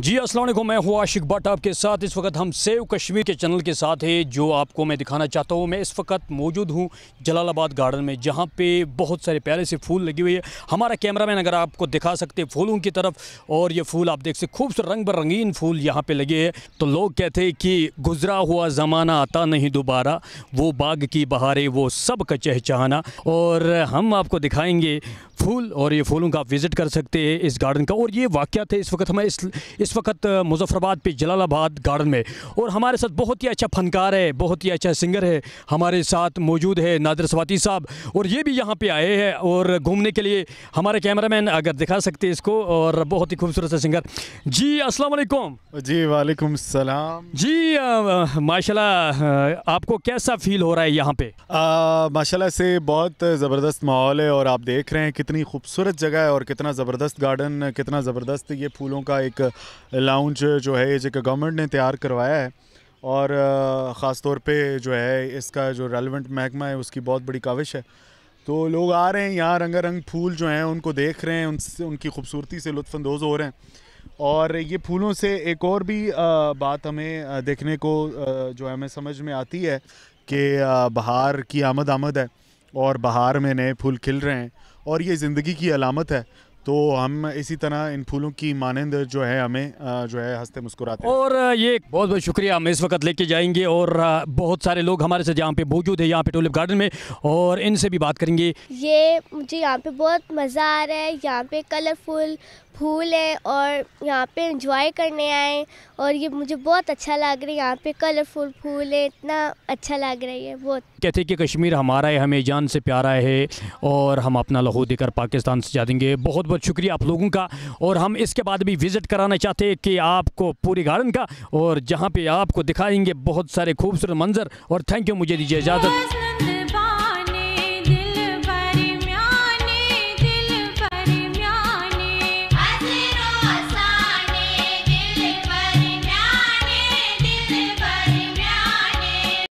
जी असल मैं हूँ आशिक भट्ट आपके साथ इस वक्त हम सेव कश्मीर के चैनल के साथ है जो आपको मैं दिखाना चाहता हूँ मैं इस वक्त मौजूद हूँ जलालाबाद गार्डन में जहाँ पे बहुत सारे प्यारे से फूल लगी हुई है हमारा कैमरा मैन अगर आपको दिखा सकते फूलों की तरफ और ये फूल आप देख सकते खूबसूरत रंग बरंगीन फूल यहाँ पर लगे है तो लोग कहते हैं कि गुजरा हुआ ज़माना आता नहीं दोबारा वो बाग की बहारें वो सब का चहचहाना और हम आपको दिखाएँगे फूल और ये फूलों का आप विज़िट कर सकते हैं इस गार्डन का और ये वाक़ है इस वक्त हमें इस इस वक्त मुजफ्फराबाद पे जलालाबाद गार्डन में और हमारे साथ बहुत ही अच्छा फनकार है बहुत ही अच्छा सिंगर है हमारे साथ मौजूद है नादर सवाती साहब और ये भी यहाँ पे आए हैं और घूमने के लिए हमारे कैमरामैन अगर दिखा सकते इसको और बहुत ही खूबसूरत सा सिंगर जी असलकुम जी वालेकुम सलाम जी माशाल्लाह आपको कैसा फील हो रहा है यहाँ पे माशा से बहुत ज़बरदस्त माहौल है और आप देख रहे हैं कितनी खूबसूरत जगह है और कितना ज़बरदस्त गार्डन कितना ज़बरदस्त ये फूलों का एक लाउंज जो है जो गवर्नमेंट ने तैयार करवाया है और ख़ास तौर पे जो है इसका जो रेलिवेंट महकमा है उसकी बहुत बड़ी काविश है तो लोग आ रहे हैं यहाँ रंग फूल जो हैं उनको देख रहे हैं उनसे उनकी खूबसूरती से लुफानंदोज़ हो रहे हैं और ये फूलों से एक और भी बात हमें देखने को जो हमें समझ में आती है कि बहार की आमद आमद है और बहार में नए फूल खिल रहे हैं और ये ज़िंदगी की अलामत है तो हम इसी तरह इन फूलों की मानंद जो है हमें जो है हंसते मुस्कुराते और ये बहुत बहुत शुक्रिया हम इस वक्त लेके जाएंगे और बहुत सारे लोग हमारे साथ यहाँ पे मौजूद है यहाँ पे टूलिप गार्डन में और इनसे भी बात करेंगे ये मुझे यहाँ पे बहुत मज़ा आ रहा है यहाँ पे कलरफुल फूल है और यहाँ पे इंजॉय करने आए और ये मुझे बहुत अच्छा लग रहा है यहाँ पे कलरफुल फूल है इतना अच्छा लग रहा है बहुत कहते हैं कि कश्मीर हमारा है हमें जान से प्यारा है और हम अपना लहू देकर पाकिस्तान से जा देंगे बहुत बहुत शुक्रिया आप लोगों का और हम इसके बाद भी विज़िट कराना चाहते हैं कि आपको पूरी गार्डन का और जहाँ पर आपको दिखाएंगे बहुत सारे खूबसूरत मंजर और थैंक यू मुझे दीजिए इजाज़त